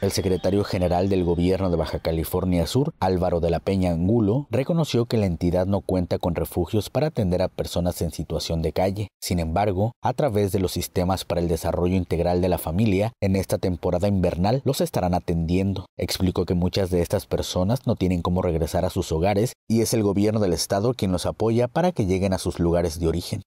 El secretario general del gobierno de Baja California Sur, Álvaro de la Peña Angulo, reconoció que la entidad no cuenta con refugios para atender a personas en situación de calle. Sin embargo, a través de los sistemas para el desarrollo integral de la familia, en esta temporada invernal los estarán atendiendo. Explicó que muchas de estas personas no tienen cómo regresar a sus hogares y es el gobierno del estado quien los apoya para que lleguen a sus lugares de origen.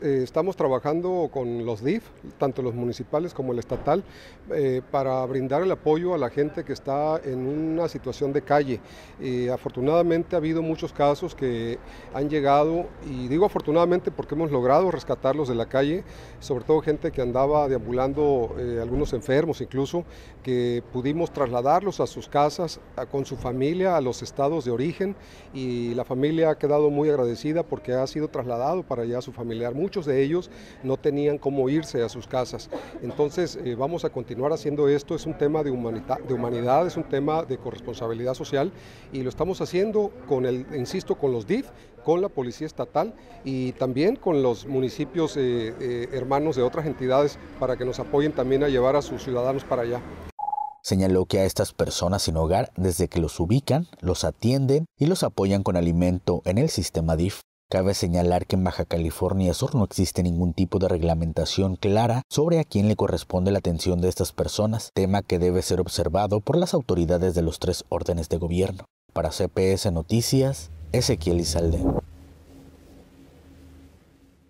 Eh, estamos trabajando con los DIF, tanto los municipales como el estatal, eh, para brindar el apoyo a la gente que está en una situación de calle. Eh, afortunadamente ha habido muchos casos que han llegado, y digo afortunadamente porque hemos logrado rescatarlos de la calle, sobre todo gente que andaba deambulando, algunos enfermos incluso, que pudimos trasladarlos a sus casas, con su familia, a los estados de origen, y la familia ha quedado muy agradecida porque ha sido trasladado para allá a su familiar muchos de ellos no tenían cómo irse a sus casas. Entonces eh, vamos a continuar haciendo esto, es un tema de, humanidad, de humanidad, es un tema de corresponsabilidad social y lo estamos haciendo con el, insisto, con los DIF, con la Policía Estatal y también con los municipios eh, eh, hermanos de otras entidades para que nos apoyen también a llevar a sus ciudadanos para allá. Señaló que a estas personas sin hogar, desde que los ubican, los atienden y los apoyan con alimento en el sistema DIF. Cabe señalar que en Baja California Sur no existe ningún tipo de reglamentación clara sobre a quién le corresponde la atención de estas personas, tema que debe ser observado por las autoridades de los tres órdenes de gobierno. Para CPS Noticias, Ezequiel Izalde.